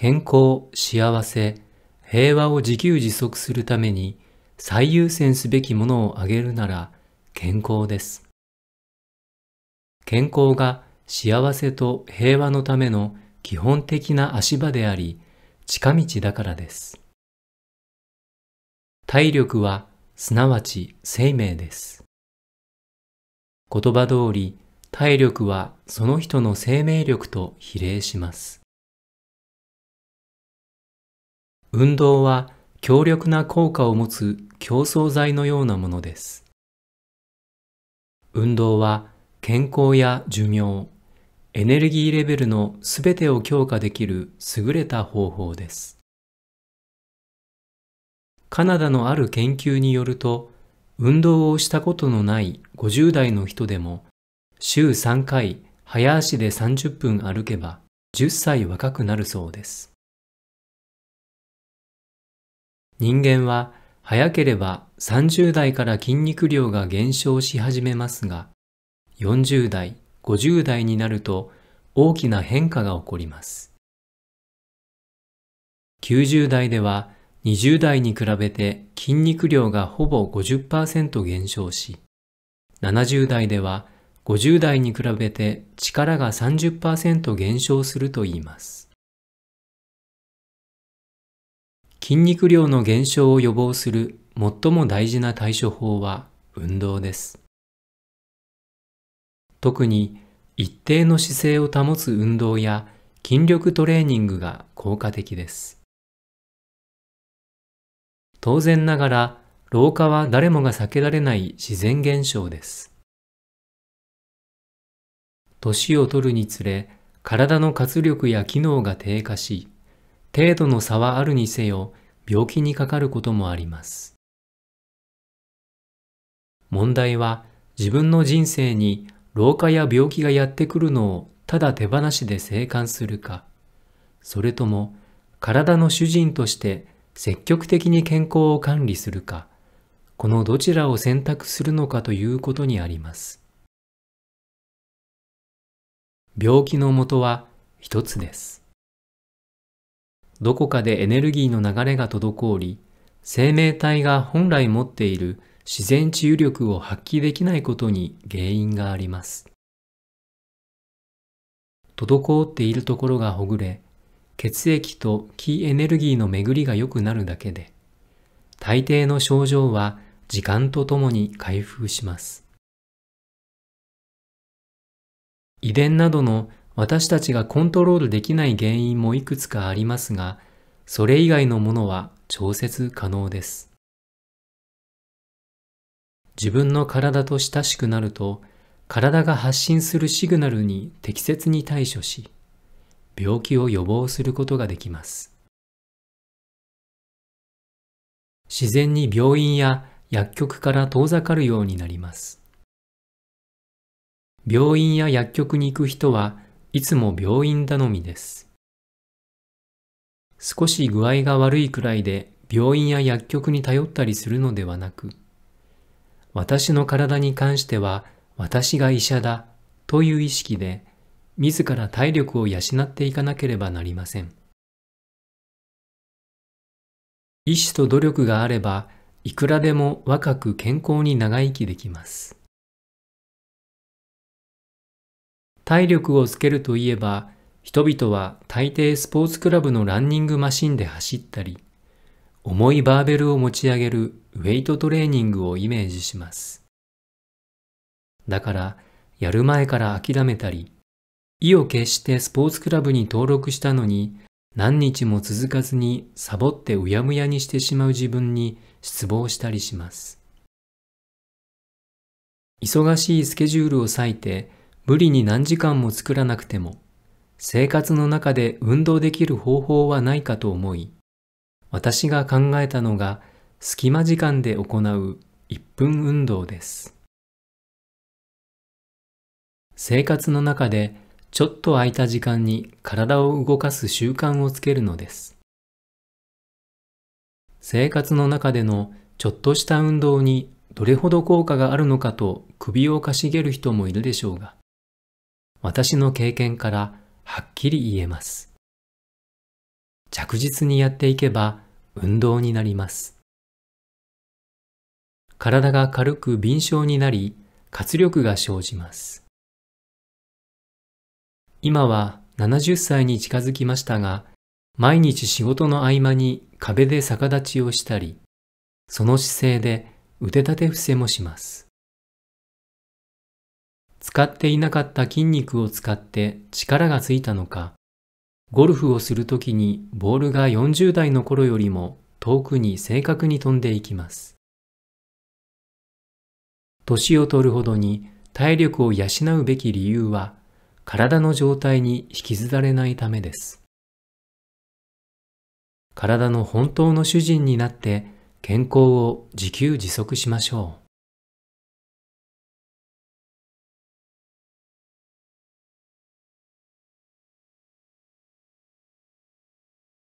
健康、幸せ、平和を自給自足するために最優先すべきものを挙げるなら健康です。健康が幸せと平和のための基本的な足場であり、近道だからです。体力はすなわち生命です。言葉通り、体力はその人の生命力と比例します。運動は強力な効果を持つ競争剤のようなものです。運動は健康や寿命、エネルギーレベルのすべてを強化できる優れた方法です。カナダのある研究によると、運動をしたことのない50代の人でも、週3回早足で30分歩けば10歳若くなるそうです。人間は早ければ30代から筋肉量が減少し始めますが、40代、50代になると大きな変化が起こります。90代では20代に比べて筋肉量がほぼ50%減少し、70代では50代に比べて力が30%減少すると言います。筋肉量の減少を予防する最も大事な対処法は運動です。特に一定の姿勢を保つ運動や筋力トレーニングが効果的です。当然ながら老化は誰もが避けられない自然現象です。年を取るにつれ体の活力や機能が低下し程度の差はあるにせよ、病気にかかることもあります。問題は、自分の人生に老化や病気がやってくるのをただ手放しで生還するか、それとも体の主人として積極的に健康を管理するか、このどちらを選択するのかということにあります。病気のもとは一つです。どこかでエネルギーの流れが滞り、生命体が本来持っている自然治癒力を発揮できないことに原因があります。滞っているところがほぐれ、血液と気エネルギーの巡りが良くなるだけで、大抵の症状は時間とともに回復します。遺伝などの私たちがコントロールできない原因もいくつかありますが、それ以外のものは調節可能です。自分の体と親しくなると、体が発信するシグナルに適切に対処し、病気を予防することができます。自然に病院や薬局から遠ざかるようになります。病院や薬局に行く人はいつも病院頼みです。少し具合が悪いくらいで病院や薬局に頼ったりするのではなく、私の体に関しては私が医者だという意識で自ら体力を養っていかなければなりません。意志と努力があればいくらでも若く健康に長生きできます。体力をつけるといえば、人々は大抵スポーツクラブのランニングマシンで走ったり、重いバーベルを持ち上げるウェイトトレーニングをイメージします。だから、やる前から諦めたり、意を決してスポーツクラブに登録したのに、何日も続かずにサボってうやむやにしてしまう自分に失望したりします。忙しいスケジュールを割いて無理に何時間も作らなくても、生活の中で運動できる方法はないかと思い、私が考えたのが隙間時間で行う1分運動です。生活の中でちょっと空いた時間に体を動かす習慣をつけるのです。生活の中でのちょっとした運動にどれほど効果があるのかと首をかしげる人もいるでしょうが、私の経験からはっきり言えます。着実にやっていけば運動になります。体が軽く敏捷になり活力が生じます。今は70歳に近づきましたが、毎日仕事の合間に壁で逆立ちをしたり、その姿勢で腕立て伏せもします。使っていなかった筋肉を使って力がついたのか、ゴルフをするときにボールが40代の頃よりも遠くに正確に飛んでいきます。年を取るほどに体力を養うべき理由は、体の状態に引きずられないためです。体の本当の主人になって健康を自給自足しましょう。